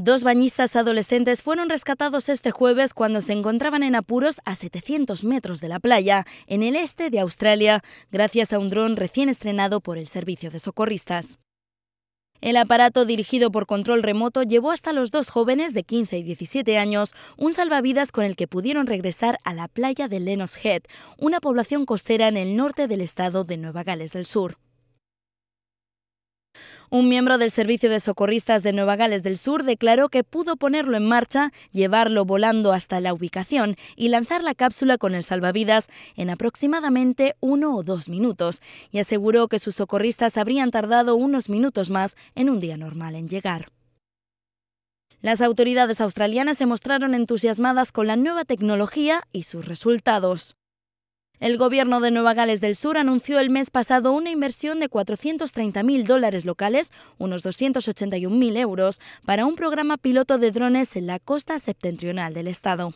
Dos bañistas adolescentes fueron rescatados este jueves cuando se encontraban en apuros a 700 metros de la playa, en el este de Australia, gracias a un dron recién estrenado por el Servicio de Socorristas. El aparato dirigido por control remoto llevó hasta los dos jóvenes de 15 y 17 años un salvavidas con el que pudieron regresar a la playa de Lenos Head, una población costera en el norte del estado de Nueva Gales del Sur. Un miembro del Servicio de Socorristas de Nueva Gales del Sur declaró que pudo ponerlo en marcha, llevarlo volando hasta la ubicación y lanzar la cápsula con el salvavidas en aproximadamente uno o dos minutos, y aseguró que sus socorristas habrían tardado unos minutos más en un día normal en llegar. Las autoridades australianas se mostraron entusiasmadas con la nueva tecnología y sus resultados. El gobierno de Nueva Gales del Sur anunció el mes pasado una inversión de 430.000 dólares locales, unos 281.000 euros, para un programa piloto de drones en la costa septentrional del estado.